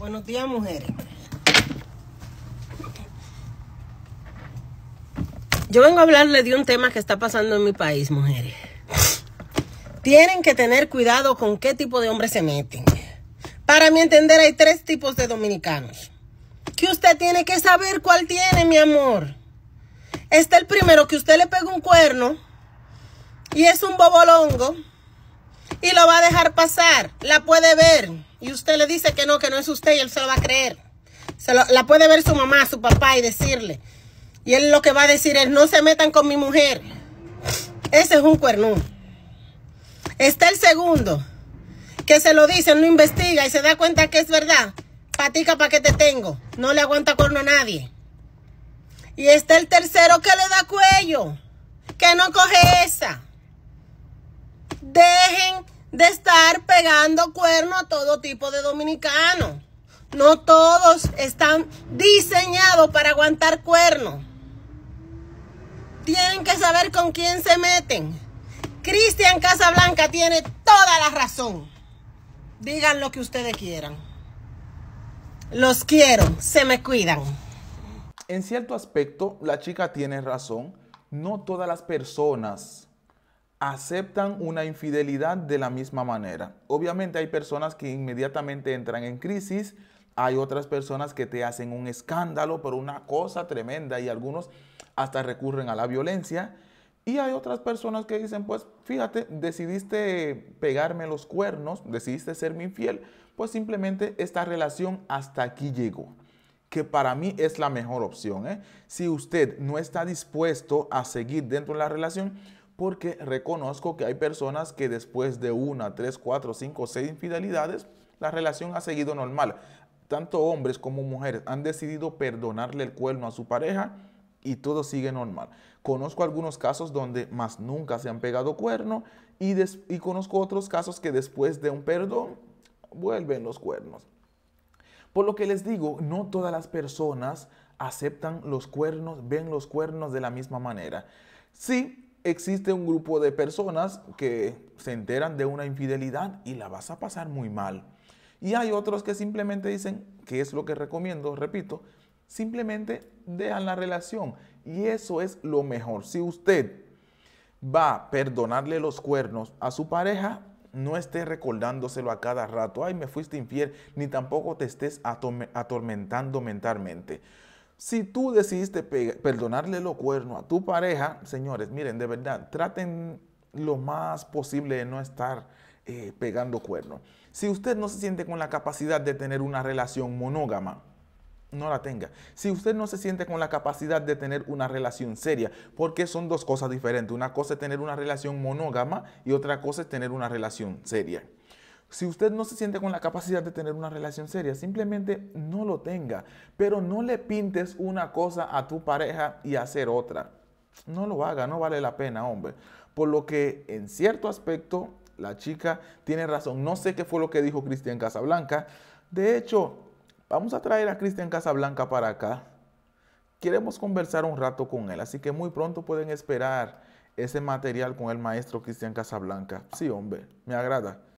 Buenos días, mujeres. Yo vengo a hablarle de un tema que está pasando en mi país, mujeres. Tienen que tener cuidado con qué tipo de hombres se meten. Para mi entender, hay tres tipos de dominicanos. Que usted tiene que saber cuál tiene, mi amor. Está el primero que usted le pega un cuerno y es un bobolongo y lo va a dejar pasar. La puede ver y usted le dice que no, que no es usted y él se lo va a creer. Se la puede ver su mamá, su papá y decirle. Y él lo que va a decir es, no se metan con mi mujer. Ese es un cuernú. Está el segundo, que se lo dice, no investiga y se da cuenta que es verdad. Patica para que te tengo. No le aguanta cuerno a nadie. Y está el tercero que le da cuello. Que no coge esa. De de estar pegando cuerno a todo tipo de dominicanos. No todos están diseñados para aguantar cuerno. Tienen que saber con quién se meten. Cristian Casablanca tiene toda la razón. Digan lo que ustedes quieran. Los quiero, se me cuidan. En cierto aspecto, la chica tiene razón. No todas las personas aceptan una infidelidad de la misma manera. Obviamente hay personas que inmediatamente entran en crisis, hay otras personas que te hacen un escándalo por una cosa tremenda y algunos hasta recurren a la violencia. Y hay otras personas que dicen, pues fíjate, decidiste pegarme los cuernos, decidiste ser mi infiel, pues simplemente esta relación hasta aquí llegó, que para mí es la mejor opción. ¿eh? Si usted no está dispuesto a seguir dentro de la relación, porque reconozco que hay personas que después de una, tres, cuatro, cinco, seis infidelidades, la relación ha seguido normal. Tanto hombres como mujeres han decidido perdonarle el cuerno a su pareja y todo sigue normal. Conozco algunos casos donde más nunca se han pegado cuerno y, y conozco otros casos que después de un perdón vuelven los cuernos. Por lo que les digo, no todas las personas aceptan los cuernos, ven los cuernos de la misma manera. Sí, existe un grupo de personas que se enteran de una infidelidad y la vas a pasar muy mal. Y hay otros que simplemente dicen, que es lo que recomiendo, repito, simplemente dejan la relación. Y eso es lo mejor. Si usted va a perdonarle los cuernos a su pareja, no esté recordándoselo a cada rato, ay, me fuiste infiel, ni tampoco te estés atormentando mentalmente. Si tú decidiste perdonarle los cuernos a tu pareja, señores, miren, de verdad, traten lo más posible de no estar eh, pegando cuernos. Si usted no se siente con la capacidad de tener una relación monógama, no la tenga. Si usted no se siente con la capacidad de tener una relación seria, porque son dos cosas diferentes. Una cosa es tener una relación monógama y otra cosa es tener una relación seria. Si usted no se siente con la capacidad de tener una relación seria, simplemente no lo tenga. Pero no le pintes una cosa a tu pareja y hacer otra. No lo haga, no vale la pena, hombre. Por lo que en cierto aspecto, la chica tiene razón. No sé qué fue lo que dijo Cristian Casablanca. De hecho, vamos a traer a Cristian Casablanca para acá. Queremos conversar un rato con él, así que muy pronto pueden esperar ese material con el maestro Cristian Casablanca. Sí, hombre, me agrada.